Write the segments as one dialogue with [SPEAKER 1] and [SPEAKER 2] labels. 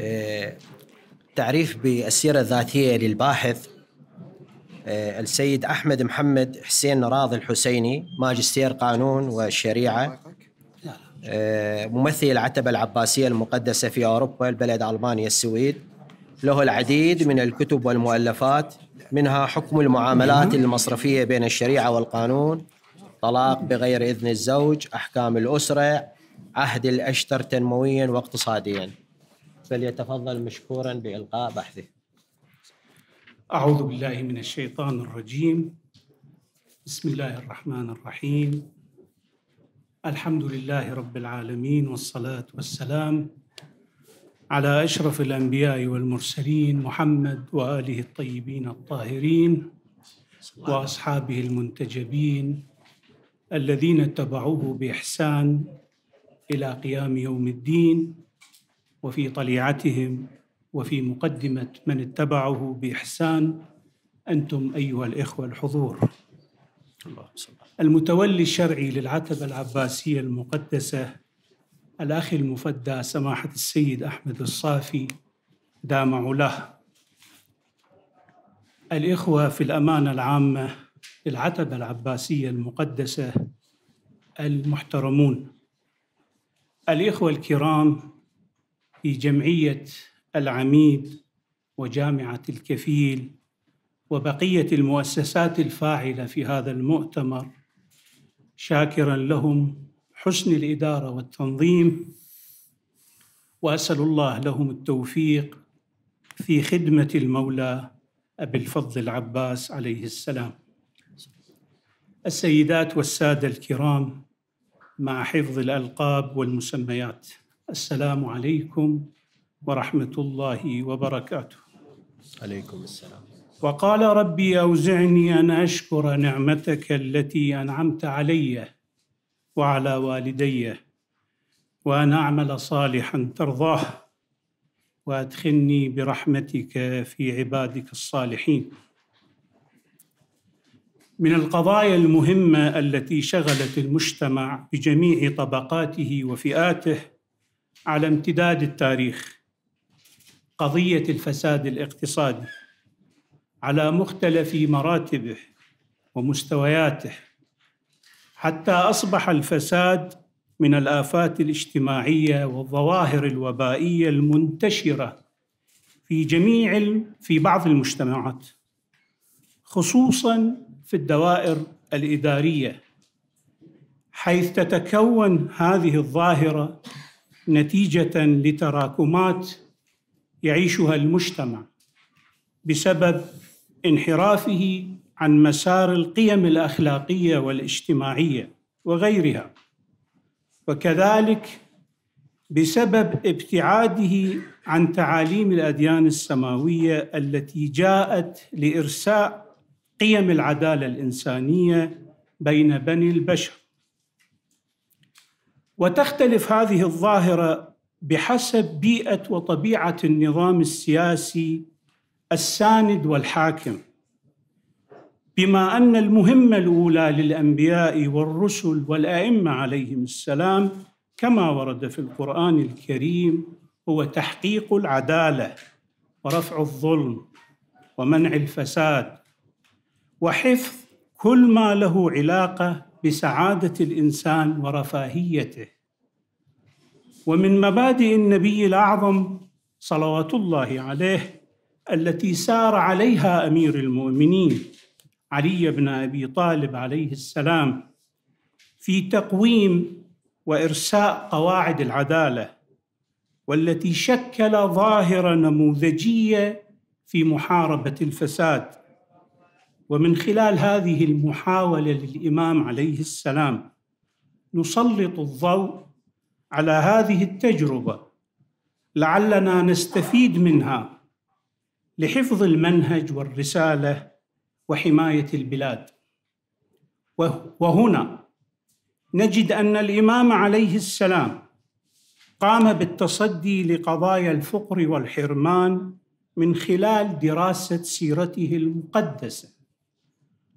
[SPEAKER 1] آه، تعريف بالسيرة الذاتية للباحث آه، السيد أحمد محمد حسين نراض الحسيني ماجستير قانون والشريعة آه، ممثل العتبة العباسية المقدسة في أوروبا البلد ألمانيا السويد له العديد من الكتب والمؤلفات منها حكم المعاملات المصرفية بين الشريعة والقانون طلاق بغير إذن الزوج أحكام الأسرة عهد الأشتر تنمويا واقتصاديا فليتفضل مشكورا بإلقاء بحثه أعوذ بالله من الشيطان الرجيم بسم الله الرحمن الرحيم الحمد لله رب العالمين والصلاة والسلام على أشرف الأنبياء والمرسلين محمد وآله الطيبين الطاهرين وأصحابه المنتجبين الذين اتبعوه بإحسان إلى قيام يوم الدين وفي طليعتهم وفي مقدمة من اتبعه بإحسان أنتم أيها الإخوة الحضور المتولي الشرعي للعتبة العباسية المقدسة الأخ المفدى سماحة السيد أحمد الصافي دام علاه الإخوة في الأمانة العامة للعتبة العباسية المقدسة المحترمون الإخوة الكرام في جمعية العميد وجامعة الكفيل وبقية المؤسسات الفاعلة في هذا المؤتمر شاكرا لهم حسن الإدارة والتنظيم وأسأل الله لهم التوفيق في خدمة المولى أبي الفضل العباس عليه السلام السيدات والسادة الكرام مع حفظ الألقاب والمسميات السلام عليكم ورحمة الله وبركاته عليكم السلام وقال ربي أوزعني أن أشكر نعمتك التي أنعمت علي وعلى والدي وأن أعمل صالحا ترضاه وأدخلني برحمتك في عبادك الصالحين من القضايا المهمة التي شغلت المجتمع بجميع طبقاته وفئاته على امتداد التاريخ قضيه الفساد الاقتصادي على مختلف مراتبه ومستوياته حتى اصبح الفساد من الافات الاجتماعيه والظواهر الوبائيه المنتشره في جميع في بعض المجتمعات خصوصا في الدوائر الاداريه حيث تتكون هذه الظاهره نتيجه لتراكمات يعيشها المجتمع بسبب انحرافه عن مسار القيم الاخلاقيه والاجتماعيه وغيرها وكذلك بسبب ابتعاده عن تعاليم الاديان السماويه التي جاءت لارساء قيم العداله الانسانيه بين بني البشر وتختلف هذه الظاهره بحسب بيئه وطبيعه النظام السياسي الساند والحاكم بما ان المهمه الاولى للانبياء والرسل والائمه عليهم السلام كما ورد في القران الكريم هو تحقيق العداله ورفع الظلم ومنع الفساد وحفظ كل ما له علاقه بسعاده الانسان ورفاهيته ومن مبادئ النبي الاعظم صلوات الله عليه التي سار عليها امير المؤمنين علي بن ابي طالب عليه السلام في تقويم وارساء قواعد العداله والتي شكل ظاهره نموذجيه في محاربه الفساد ومن خلال هذه المحاوله للامام عليه السلام نسلط الضوء على هذه التجربه لعلنا نستفيد منها لحفظ المنهج والرساله وحمايه البلاد وهنا نجد ان الامام عليه السلام قام بالتصدي لقضايا الفقر والحرمان من خلال دراسه سيرته المقدسه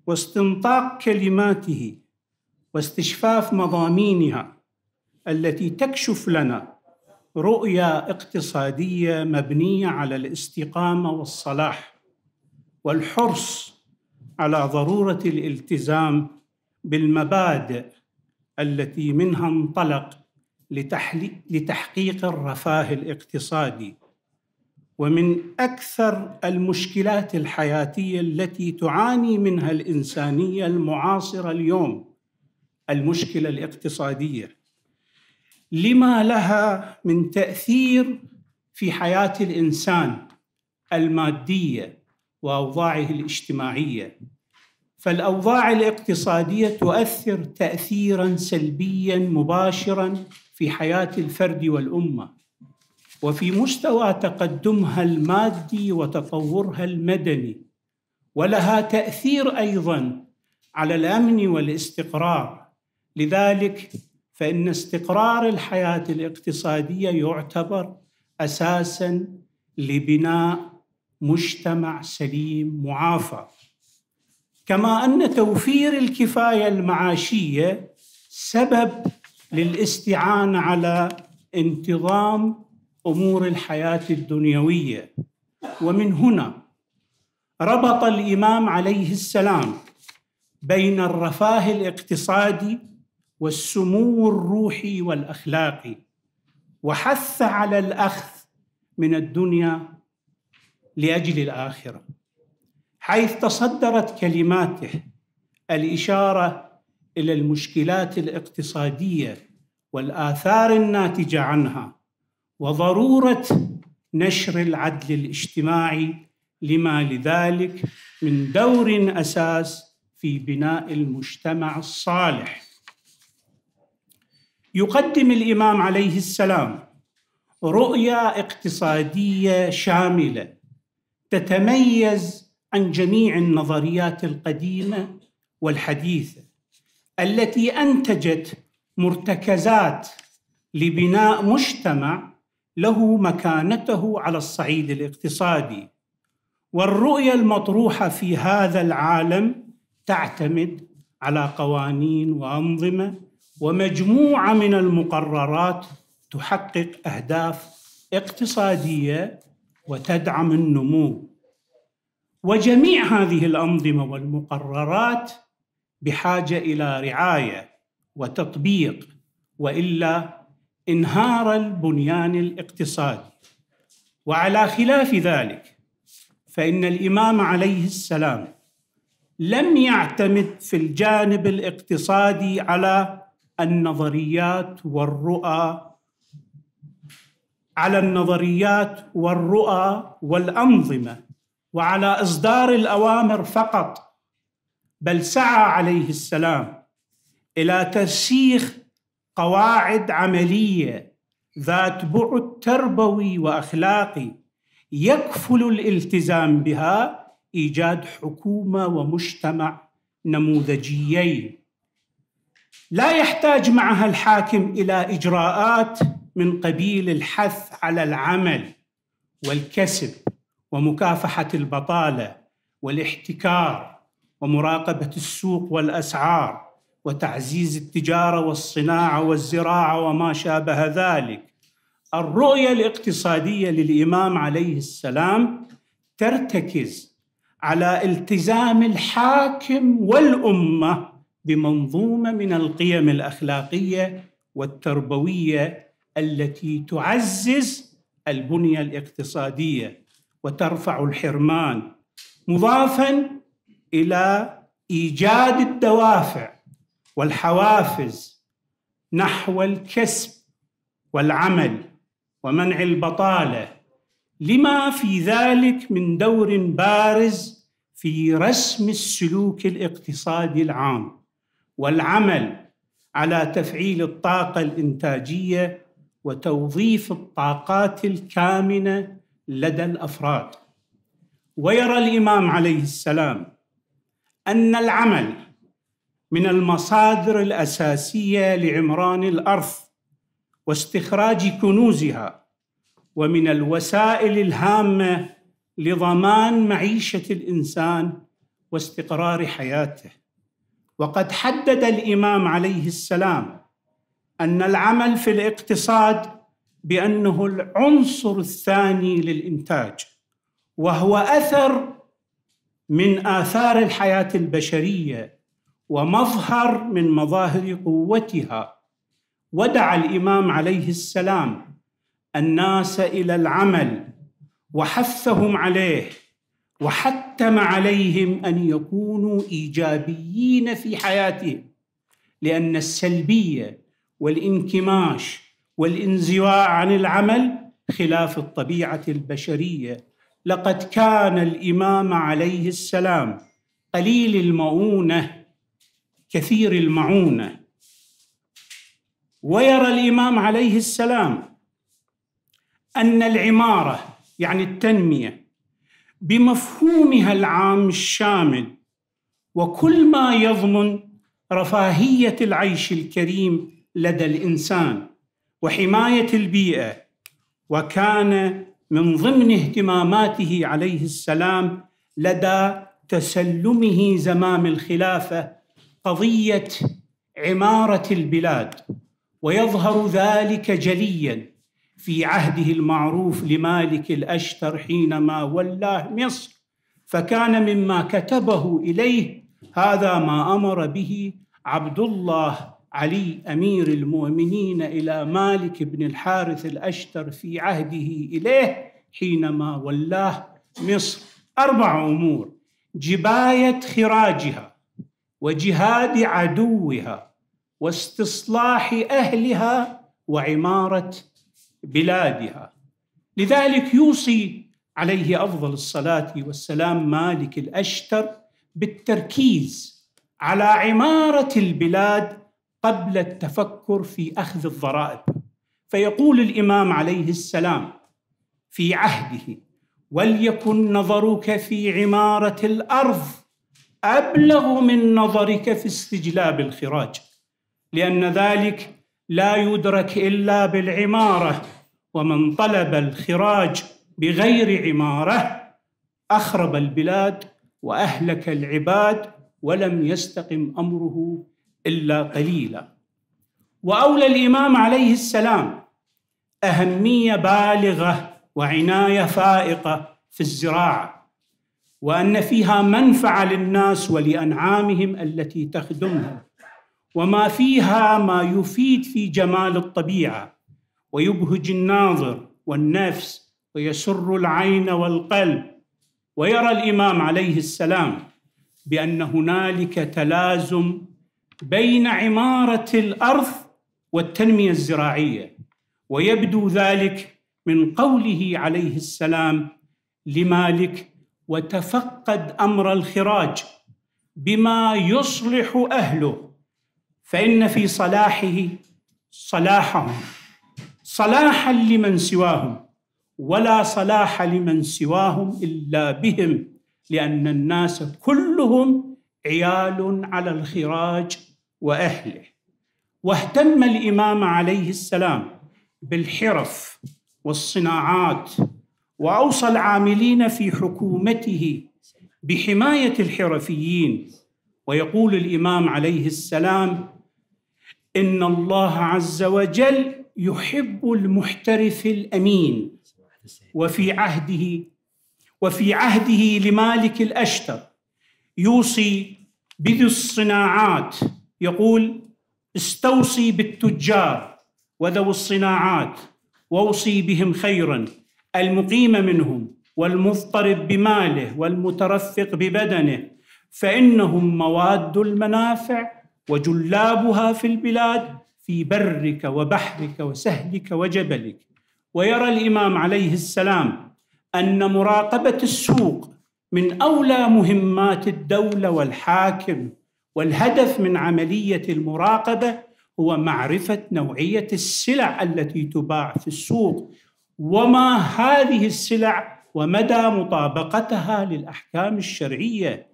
[SPEAKER 1] واستنطاق كلماته واستشفاف مضامينها التي تكشف لنا رؤيه اقتصاديه مبنيه على الاستقامه والصلاح والحرص على ضروره الالتزام بالمبادئ التي منها انطلق لتحقيق الرفاه الاقتصادي ومن اكثر المشكلات الحياتيه التي تعاني منها الانسانيه المعاصره اليوم المشكله الاقتصاديه لما لها من تاثير في حياه الانسان الماديه واوضاعه الاجتماعيه فالاوضاع الاقتصاديه تؤثر تاثيرا سلبيا مباشرا في حياه الفرد والامه وفي مستوى تقدمها المادي وتطورها المدني ولها تاثير ايضا على الامن والاستقرار لذلك فان استقرار الحياه الاقتصاديه يعتبر اساسا لبناء مجتمع سليم معافى كما ان توفير الكفايه المعاشيه سبب للاستعانه على انتظام امور الحياه الدنيويه ومن هنا ربط الامام عليه السلام بين الرفاه الاقتصادي والسمو الروحي والاخلاقي وحث على الاخذ من الدنيا لاجل الاخره حيث تصدرت كلماته الاشاره الى المشكلات الاقتصاديه والاثار الناتجه عنها وضروره نشر العدل الاجتماعي لما لذلك من دور اساس في بناء المجتمع الصالح يقدم الامام عليه السلام رؤيه اقتصاديه شامله تتميز عن جميع النظريات القديمه والحديثه التي انتجت مرتكزات لبناء مجتمع له مكانته على الصعيد الاقتصادي والرؤيه المطروحه في هذا العالم تعتمد على قوانين وانظمه ومجموعه من المقررات تحقق اهداف اقتصاديه وتدعم النمو وجميع هذه الانظمه والمقررات بحاجه الى رعايه وتطبيق والا انهار البنيان الاقتصادي وعلى خلاف ذلك فان الامام عليه السلام لم يعتمد في الجانب الاقتصادي على النظريات والرؤى على النظريات والرؤى والانظمه وعلى اصدار الاوامر فقط بل سعى عليه السلام الى ترسيخ قواعد عمليه ذات بعد تربوي واخلاقي يكفل الالتزام بها ايجاد حكومه ومجتمع نموذجيين لا يحتاج معها الحاكم الى اجراءات من قبيل الحث على العمل والكسب ومكافحه البطاله والاحتكار ومراقبه السوق والاسعار وتعزيز التجاره والصناعه والزراعه وما شابه ذلك الرؤيه الاقتصاديه للامام عليه السلام ترتكز على التزام الحاكم والامه بمنظومه من القيم الاخلاقيه والتربويه التي تعزز البنيه الاقتصاديه وترفع الحرمان مضافا الى ايجاد الدوافع والحوافز نحو الكسب والعمل ومنع البطاله لما في ذلك من دور بارز في رسم السلوك الاقتصادي العام والعمل على تفعيل الطاقه الانتاجيه وتوظيف الطاقات الكامنه لدى الافراد ويرى الامام عليه السلام ان العمل من المصادر الاساسيه لعمران الارض واستخراج كنوزها ومن الوسائل الهامه لضمان معيشه الانسان واستقرار حياته وقد حدد الامام عليه السلام ان العمل في الاقتصاد بانه العنصر الثاني للانتاج وهو اثر من اثار الحياه البشريه ومظهر من مظاهر قوتها ودعا الامام عليه السلام الناس الى العمل وحثهم عليه وحتم عليهم ان يكونوا ايجابيين في حياتهم لان السلبيه والانكماش والانزواء عن العمل خلاف الطبيعه البشريه لقد كان الامام عليه السلام قليل المؤونه كثير المعونه ويرى الامام عليه السلام ان العماره يعني التنميه بمفهومها العام الشامل وكل ما يضمن رفاهيه العيش الكريم لدى الانسان وحمايه البيئه وكان من ضمن اهتماماته عليه السلام لدى تسلمه زمام الخلافه قضيه عماره البلاد ويظهر ذلك جليا في عهده المعروف لمالك الاشتر حينما ولاه مصر فكان مما كتبه اليه هذا ما امر به عبد الله علي امير المؤمنين الى مالك بن الحارث الاشتر في عهده اليه حينما ولاه مصر اربع امور جبايه خراجها وجهاد عدوها واستصلاح اهلها وعماره بلادها لذلك يوصي عليه افضل الصلاه والسلام مالك الاشتر بالتركيز على عماره البلاد قبل التفكر في اخذ الضرائب فيقول الامام عليه السلام في عهده وليكن نظرك في عماره الارض أبلغ من نظرك في استجلاب الخراج لأن ذلك لا يدرك إلا بالعمارة ومن طلب الخراج بغير عمارة أخرب البلاد وأهلك العباد ولم يستقم أمره إلا قليلا وأولى الإمام عليه السلام أهمية بالغة وعناية فائقة في الزراعة وان فيها منفعه للناس ولانعامهم التي تخدمها وما فيها ما يفيد في جمال الطبيعه ويبهج الناظر والنفس ويسر العين والقلب ويرى الامام عليه السلام بان هنالك تلازم بين عماره الارض والتنميه الزراعيه ويبدو ذلك من قوله عليه السلام لمالك وتفقد امر الخراج بما يصلح اهله فان في صلاحه صلاحهم صلاحا لمن سواهم ولا صلاح لمن سواهم الا بهم لان الناس كلهم عيال على الخراج واهله واهتم الامام عليه السلام بالحرف والصناعات واوصى العاملين في حكومته بحمايه الحرفيين ويقول الامام عليه السلام ان الله عز وجل يحب المحترف الامين وفي عهده وفي عهده لمالك الاشتر يوصي بذي الصناعات يقول استوصي بالتجار وذوي الصناعات واوصي بهم خيرا المقيم منهم والمضطرب بماله والمترفق ببدنه فانهم مواد المنافع وجلابها في البلاد في برك وبحرك وسهلك وجبلك ويرى الامام عليه السلام ان مراقبه السوق من اولى مهمات الدوله والحاكم والهدف من عمليه المراقبه هو معرفه نوعيه السلع التي تباع في السوق وما هذه السلع ومدى مطابقتها للاحكام الشرعيه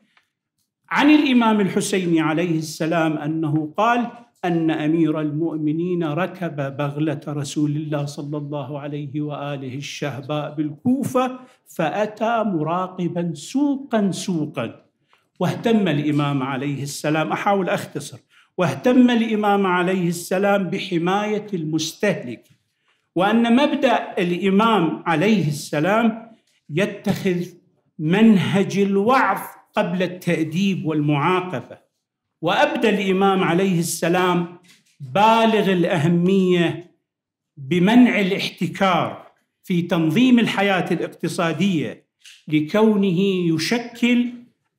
[SPEAKER 1] عن الامام الحسين عليه السلام انه قال ان امير المؤمنين ركب بغله رسول الله صلى الله عليه واله الشهباء بالكوفه فاتى مراقبا سوقا سوقا واهتم الامام عليه السلام احاول اختصر واهتم الامام عليه السلام بحمايه المستهلك وان مبدا الامام عليه السلام يتخذ منهج الوعظ قبل التاديب والمعاقبه وابدى الامام عليه السلام بالغ الاهميه بمنع الاحتكار في تنظيم الحياه الاقتصاديه لكونه يشكل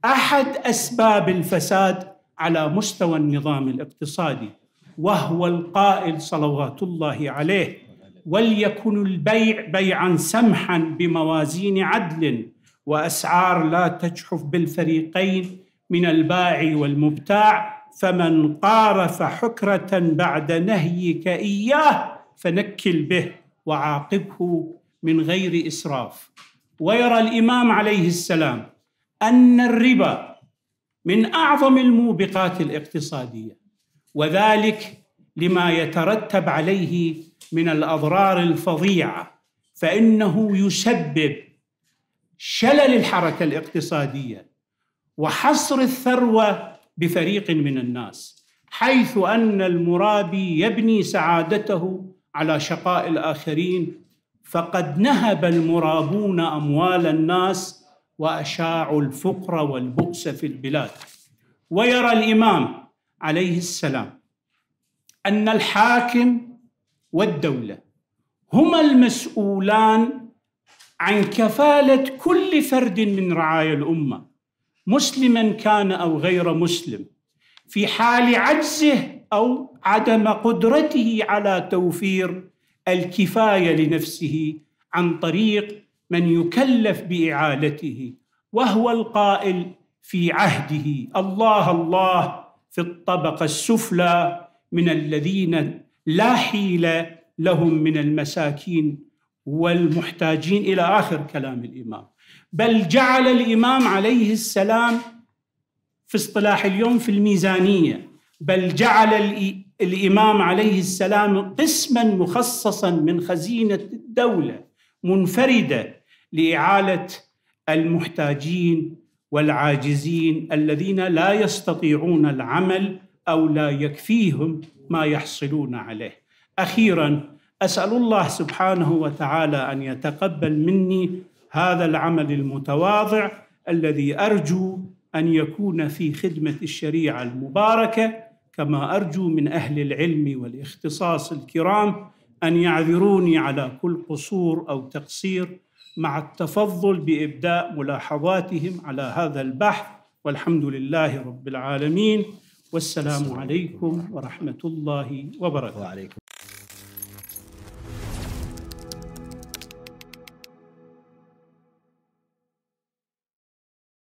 [SPEAKER 1] احد اسباب الفساد على مستوى النظام الاقتصادي وهو القائل صلوات الله عليه وليكن البيع بيعا سمحا بموازين عدل واسعار لا تجحف بالفريقين من الباع والمبتاع فمن قارف حكره بعد نهيك اياه فنكل به وعاقبه من غير اسراف ويرى الامام عليه السلام ان الربا من اعظم الموبقات الاقتصاديه وذلك لما يترتب عليه من الاضرار الفظيعه فانه يسبب شلل الحركه الاقتصاديه وحصر الثروه بفريق من الناس حيث ان المرابي يبني سعادته على شقاء الاخرين فقد نهب المرابون اموال الناس واشاعوا الفقر والبؤس في البلاد ويرى الامام عليه السلام ان الحاكم والدولة هما المسؤولان عن كفالة كل فرد من رعايا الأمة مسلما كان أو غير مسلم في حال عجزه أو عدم قدرته على توفير الكفاية لنفسه عن طريق من يكلف بإعالته وهو القائل في عهده الله الله في الطبقة السفلى من الذين لا حيلة لهم من المساكين والمحتاجين إلى آخر كلام الإمام بل جعل الإمام عليه السلام في اصطلاح اليوم في الميزانية بل جعل الإمام عليه السلام قسما مخصصا من خزينة الدولة منفردة لإعالة المحتاجين والعاجزين الذين لا يستطيعون العمل او لا يكفيهم ما يحصلون عليه اخيرا اسال الله سبحانه وتعالى ان يتقبل مني هذا العمل المتواضع الذي ارجو ان يكون في خدمه الشريعه المباركه كما ارجو من اهل العلم والاختصاص الكرام ان يعذروني على كل قصور او تقصير مع التفضل بابداء ملاحظاتهم على هذا البحث والحمد لله رب العالمين والسلام عليكم ورحمة الله وبركاته وعليكم